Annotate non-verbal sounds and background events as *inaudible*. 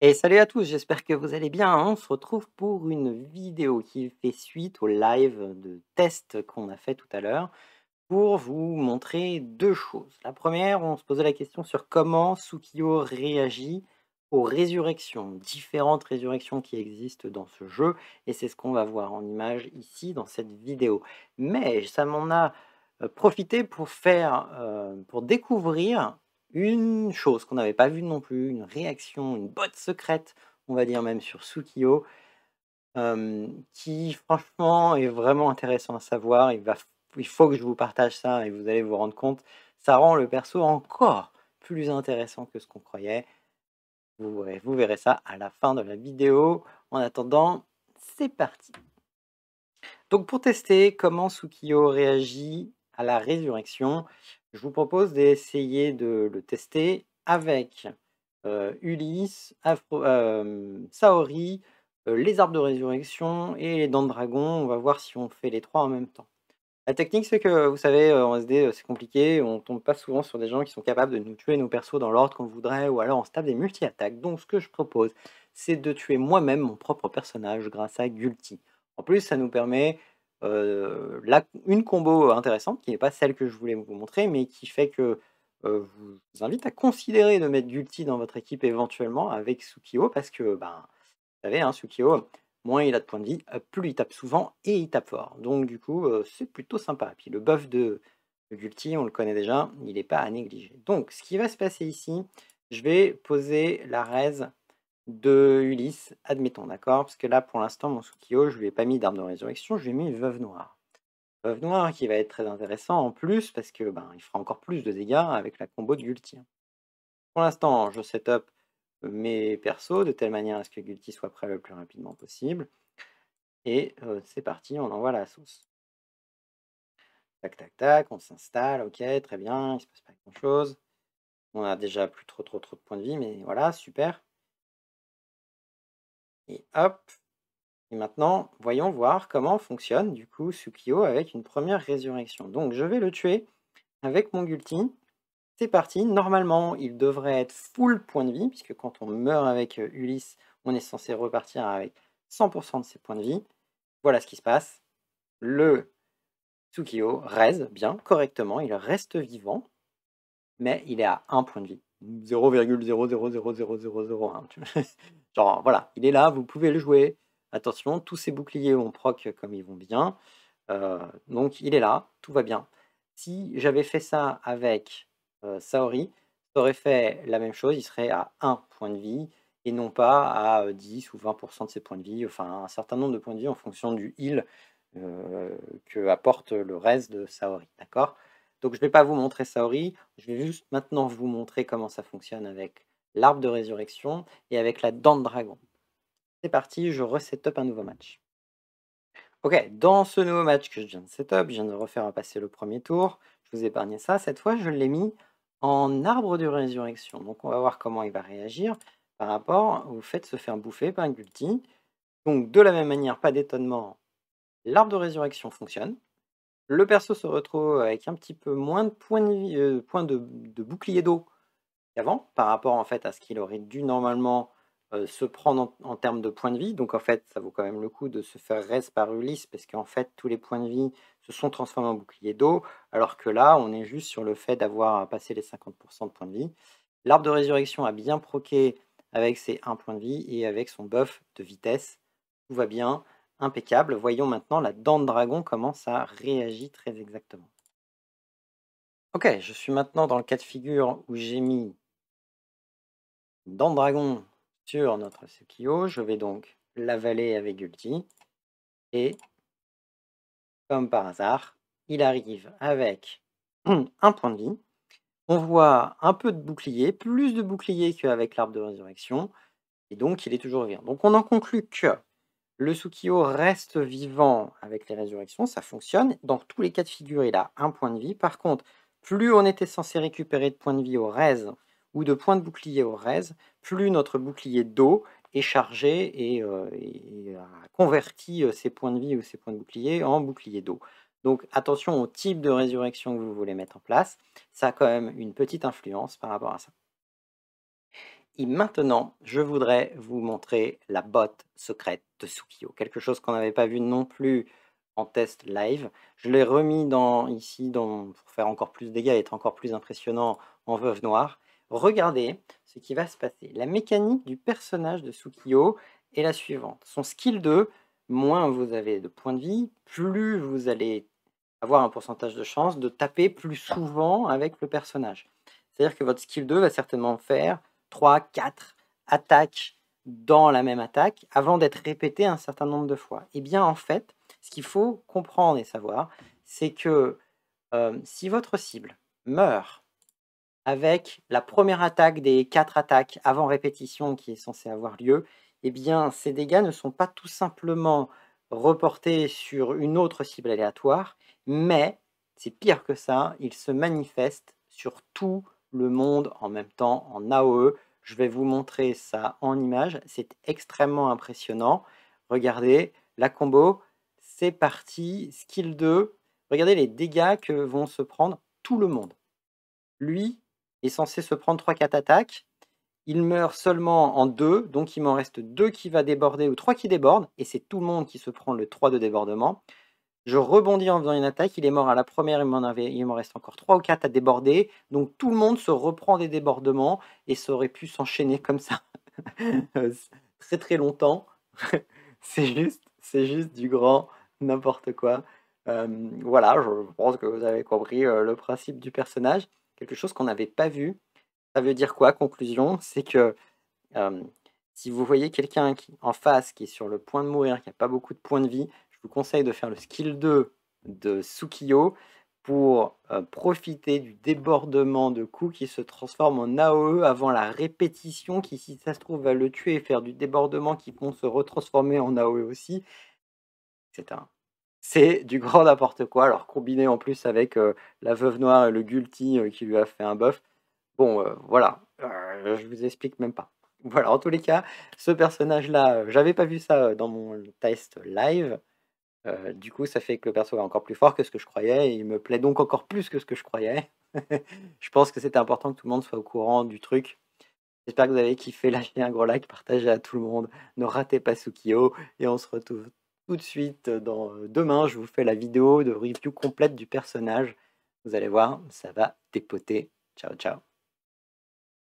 Et salut à tous, j'espère que vous allez bien. Hein. On se retrouve pour une vidéo qui fait suite au live de test qu'on a fait tout à l'heure pour vous montrer deux choses. La première, on se posait la question sur comment sukiyo réagit aux résurrections, différentes résurrections qui existent dans ce jeu, et c'est ce qu'on va voir en image ici dans cette vidéo. Mais ça m'en a euh, profité pour faire, euh, pour découvrir une chose qu'on n'avait pas vue non plus, une réaction, une botte secrète, on va dire même sur Tsukio, qui franchement est vraiment intéressant à savoir. Il, va, il faut que je vous partage ça et vous allez vous rendre compte. Ça rend le perso encore plus intéressant que ce qu'on croyait. Vous verrez, ça à la fin de la vidéo. En attendant, c'est parti. Donc pour tester comment Tsukio réagit à la résurrection, je vous propose d'essayer de le tester avec euh, Ulysse, euh, Saori, euh, les arbres de résurrection et les dents de dragon. On va voir si on fait les trois en même temps. La technique, c'est que vous savez, en SD, c'est compliqué. On tombe pas souvent sur des gens qui sont capables de nous tuer nos persos dans l'ordre qu'on voudrait, ou alors on se tape des multi-attaques. Donc, ce que je propose, c'est de tuer moi-même mon propre personnage grâce à Gulti. En plus, ça nous permet une combo intéressante qui n'est pas celle que je voulais vous montrer, mais qui fait que vous, invite à considérer de mettre Gulti dans votre équipe éventuellement avec Sukiyo parce que, ben, vous savez, hein, moins il a de points de vie, euh, plus il tape souvent et il tape fort. Donc, du coup, c'est plutôt sympa. Puis le buff de, Gulti, on le connaît déjà, il n'est pas à négliger. Donc, ce qui va se passer ici, je vais poser la raise de Ulysse, admettons, d'accord Parce que là, pour l'instant, mon Sukiyo, je lui ai pas mis d'arme de résurrection, je lui ai mis Veuve Noire. Veuve Noire qui va être très intéressant en plus, parce que ben, il fera encore plus de dégâts avec la combo de Gulti. Pour l'instant, je set up mes persos de telle manière à ce que Gulti soit prêt le plus rapidement possible. Et euh, c'est parti, on envoie la sauce. Tac, tac, tac, on s'installe, ok, très bien, il se passe pas grand-chose. On a déjà plus trop, trop, trop de points de vie, mais voilà, super. Et hop. Et maintenant, voyons voir comment fonctionne du coup Sukio avec une première résurrection. Donc je vais le tuer avec mon Gulti. C'est parti. Normalement, il devrait être full point de vie, puisque quand on meurt avec euh, Ulysse, on est censé repartir avec 100% de ses points de vie. Voilà ce qui se passe. Le Tsukio reste bien, correctement, il reste vivant, mais il est à 1 point de vie. 0,0000001. *laughs* voilà, il est là, vous pouvez le jouer. Attention, tous ces boucliers ont proc comme ils vont bien. Euh, donc il est là, tout va bien. Si j'avais fait ça avec euh, Saori, ça aurait fait la même chose, il serait à un point de vie et non pas à 10 euh, ou 20% de ses points de vie, enfin un certain nombre de points de vie en fonction du heal que apporte le reste de Saori. D'accord Donc je ne vais pas vous montrer Saori, je vais juste maintenant vous montrer comment ça fonctionne avec l'arbre de résurrection et avec la dent de dragon. C'est parti, je reset-up un nouveau match. Ok, dans ce nouveau match que je viens de setup, je viens de refaire à passer le premier tour, je vous épargne ça, cette fois je l'ai mis en arbre de résurrection. Donc on va voir comment il va réagir par rapport au fait de se faire bouffer par un Guilty. Donc de la même manière, pas d'étonnement, l'arbre de résurrection fonctionne. Le perso se retrouve avec un petit peu moins de points de euh, bouclier d'eau par rapport en fait à ce qu'il aurait dû normalement euh, se prendre en, termes de points de vie. Donc en fait, ça vaut quand même le coup de se faire res par Ulysse, parce qu'en fait, tous les points de vie se sont transformés en bouclier d'eau, alors que là, on est juste sur le fait d'avoir passé les 50% de points de vie. L'arbre de résurrection a bien proqué avec ses 1 point de vie et avec son buff de vitesse. Tout va bien, impeccable. Voyons maintenant la dent de dragon comment ça réagit très exactement. Ok, je suis maintenant dans le cas de figure où j'ai mis dans dragon sur notre Sukio, Je vais donc l'avaler avec ulti. Et comme par hasard, il arrive avec *clears throat* un point de vie. On voit un peu de bouclier, plus de bouclier qu'avec l'arbre de résurrection. Et donc, il est toujours vivant. Donc, on en conclut que le Sukio reste vivant avec les résurrections, ça fonctionne. Dans tous les cas de figure, il a un point de vie. Par contre, plus on était censé récupérer de points de vie au rez ou de points de bouclier au res, plus notre bouclier d'eau est chargé et, euh, a converti euh, ses points de vie ou ses points de bouclier en bouclier d'eau. Donc attention au type de résurrection que vous voulez mettre en place, ça a quand même une petite influence par rapport à ça. Et maintenant, je voudrais vous montrer la botte secrète de Sukiyo, quelque chose qu'on n'avait pas vu non plus en test live. Je l'ai remis dans, ici pour faire encore plus de dégâts et être encore plus impressionnant en veuve noire. Regardez ce qui va se passer. La mécanique du personnage de Sukiyo est la suivante. Son skill 2, moins vous avez de points de vie, plus vous allez avoir un pourcentage de chance de taper plus souvent avec le personnage. C'est-à-dire que votre skill 2 va certainement faire 3, 4 attaques dans la même attaque avant d'être répété un certain nombre de fois. Eh bien en fait, ce qu'il faut comprendre et savoir, c'est que euh, si votre cible meurt avec la première attaque des quatre attaques avant répétition qui est censée avoir lieu, eh bien, ces dégâts ne sont pas tout simplement reportés sur une autre cible aléatoire, mais c'est pire que ça, ils se manifestent sur tout le monde en même temps en AOE. Je vais vous montrer ça en image, c'est extrêmement impressionnant. Regardez, la combo, c'est parti, skill 2. Regardez les dégâts que vont se prendre tout le monde. Lui, est censé se prendre 3-4 attaques. Il meurt seulement en 2, donc il m'en reste 2 qui va déborder ou 3 qui débordent, et c'est tout le monde qui se prend le 3 de débordement. Je rebondis en faisant une attaque, il est mort à la première, il m'en reste encore 3 ou 4 à déborder, donc tout le monde se reprend des débordements, et ça aurait pu s'enchaîner comme ça *laughs* très très longtemps. *laughs* c'est juste, c'est juste du grand n'importe quoi. Euh, voilà, je pense que vous avez compris euh, le principe du personnage quelque chose qu'on n'avait pas vu. Ça veut dire quoi Conclusion, c'est que si vous voyez quelqu'un en face, qui est sur le point de mourir, qui n'a pas beaucoup de points de vie, je vous conseille de faire le skill 2 de Sukiyo pour euh, profiter du débordement de coups qui se transforme en AOE avant la répétition qui, si ça se trouve, va le tuer et faire du débordement qui vont se retransformer en AOE aussi, etc. C'est du grand n'importe quoi. Alors combiné en plus avec la veuve noire et le gulti qui lui a fait un bœuf. Bon, voilà. je vous explique même pas. *laughs* Voilà, en tous les cas, ce personnage-là, j'avais pas vu ça dans mon test live. du coup, ça fait que le perso est encore plus fort que ce que je croyais. Et il me plaît donc encore plus que ce que je croyais. *laughs* je pense que c'est important que tout le monde soit au courant du truc. J'espère que vous avez kiffé. *laughs* Lâchez un gros like, partagez à tout le monde. Ne ratez pas Sukio. Et on se retrouve tout de suite. Dans, euh, demain, je vous fais la vidéo de review complète du personnage. Vous allez voir, ça va dépoter. Ciao, ciao.